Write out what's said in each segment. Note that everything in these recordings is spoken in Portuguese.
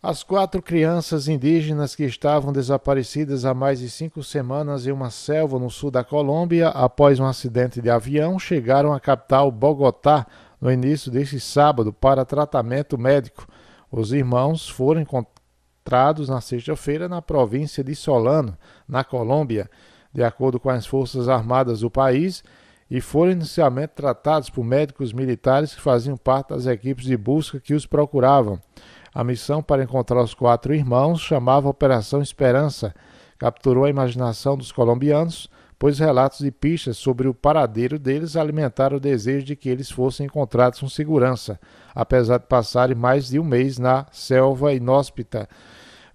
As quatro crianças indígenas que estavam desaparecidas há mais de cinco semanas em uma selva no sul da Colômbia após um acidente de avião chegaram à capital Bogotá no início deste sábado para tratamento médico. Os irmãos foram encontrados na sexta-feira na província de Solano, na Colômbia, de acordo com as Forças Armadas do país, e foram inicialmente tratados por médicos militares que faziam parte das equipes de busca que os procuravam. A missão para encontrar os quatro irmãos chamava Operação Esperança. Capturou a imaginação dos colombianos, pois relatos e pistas sobre o paradeiro deles alimentaram o desejo de que eles fossem encontrados com segurança, apesar de passarem mais de um mês na selva inóspita.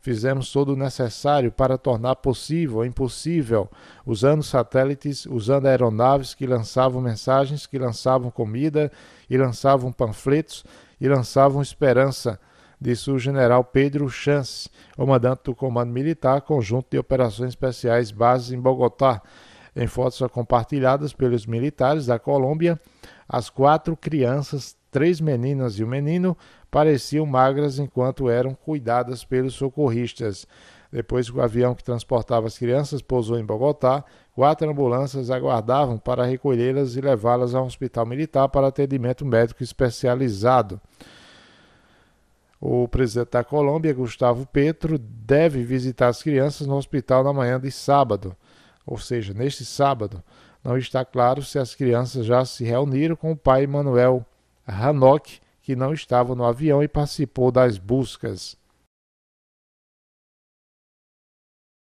Fizemos todo o necessário para tornar possível o impossível, usando satélites, usando aeronaves que lançavam mensagens, que lançavam comida, e lançavam panfletos, e lançavam esperança disse o general Pedro Chance, comandante do Comando Militar, Conjunto de Operações Especiais Base em Bogotá. Em fotos compartilhadas pelos militares da Colômbia, as quatro crianças, três meninas e um menino, pareciam magras enquanto eram cuidadas pelos socorristas. Depois que o avião que transportava as crianças pousou em Bogotá, quatro ambulâncias aguardavam para recolhê-las e levá-las a um hospital militar para atendimento médico especializado. O presidente da Colômbia, Gustavo Petro, deve visitar as crianças no hospital na manhã de sábado, ou seja, neste sábado. Não está claro se as crianças já se reuniram com o pai Manuel Hanok, que não estava no avião e participou das buscas.